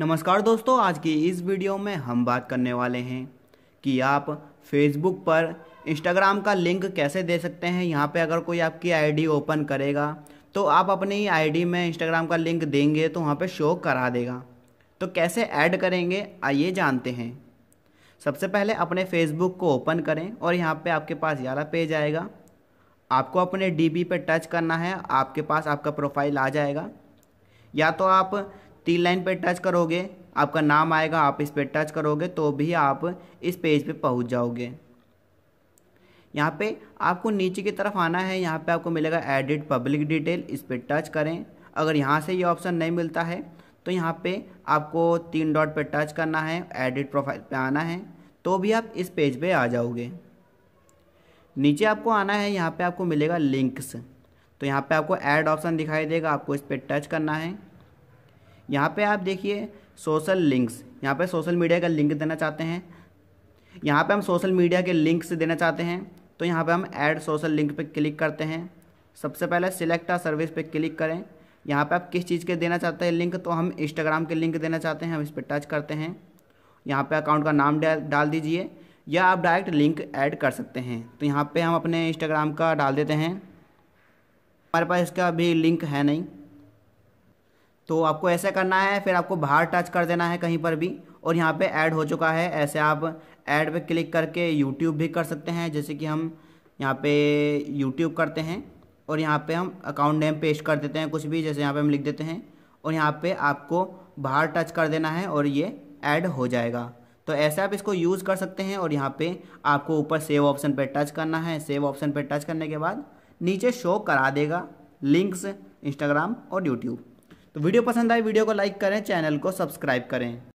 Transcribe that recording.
नमस्कार दोस्तों आज की इस वीडियो में हम बात करने वाले हैं कि आप फेसबुक पर इंस्टाग्राम का लिंक कैसे दे सकते हैं यहाँ पे अगर कोई आपकी आईडी ओपन करेगा तो आप अपनी आईडी में इंस्टाग्राम का लिंक देंगे तो वहाँ पे शो करा देगा तो कैसे ऐड करेंगे आइए जानते हैं सबसे पहले अपने फेसबुक को ओपन करें और यहाँ पर आपके पास ग्यारह पेज आएगा आपको अपने डी पे टच करना है आपके पास आपका प्रोफाइल आ जाएगा या तो आप तीन लाइन पर टच करोगे आपका नाम आएगा आप इस पर टच करोगे तो भी आप इस पेज पे पहुंच जाओगे यहाँ पे आपको नीचे की तरफ आना है यहाँ पे आपको मिलेगा एडिट पब्लिक डिटेल इस पर टच करें अगर यहाँ से ये ऑप्शन नहीं मिलता है तो यहाँ पे आपको तीन डॉट पे टच करना है एडिट प्रोफाइल पे आना है तो भी आप इस पेज पे आ जाओगे नीचे आपको आना है यहाँ पे आपको मिलेगा लिंक्स तो यहाँ पे आपको ऐड ऑप्शन दिखाई देगा आपको इस पर टच करना है यहाँ पे आप देखिए सोशल लिंक्स यहाँ पे सोशल मीडिया का लिंक देना चाहते हैं यहाँ पे हम सोशल मीडिया के लिंक्स देना चाहते हैं तो यहाँ पे हम ऐड सोशल लिंक पे क्लिक करते हैं सबसे पहले सिलेक्ट आ सर्विस पे क्लिक करें यहाँ पे आप किस चीज़ के देना चाहते हैं लिंक तो हम इंस्टाग्राम के लिंक देना चाहते हैं हम इस पर टच करते हैं यहाँ पर अकाउंट का नाम डाल दीजिए या आप डायरेक्ट लिंक ऐड कर सकते हैं तो यहाँ पर हम अपने इंस्टाग्राम का डाल देते हैं हमारे पास इसका अभी लिंक है नहीं तो आपको ऐसे करना है फिर आपको बाहर टच कर देना है कहीं पर भी और यहाँ पे ऐड हो चुका है ऐसे आप ऐड पे क्लिक करके यूट्यूब भी कर सकते हैं जैसे कि हम यहाँ पे यूट्यूब करते हैं और यहाँ पे हम अकाउंट नेम पेस्ट कर देते हैं कुछ भी जैसे यहाँ पे हम लिख देते हैं और यहाँ पे आपको बाहर टच कर देना है और ये ऐड हो जाएगा तो ऐसे आप इसको यूज़ कर सकते हैं और यहाँ पर आपको ऊपर सेव ऑप्शन पर टच करना है सेव ऑप्शन पर टच करने के बाद नीचे शो करा देगा लिंक्स इंस्टाग्राम और यूट्यूब तो वीडियो पसंद आए वीडियो को लाइक करें चैनल को सब्सक्राइब करें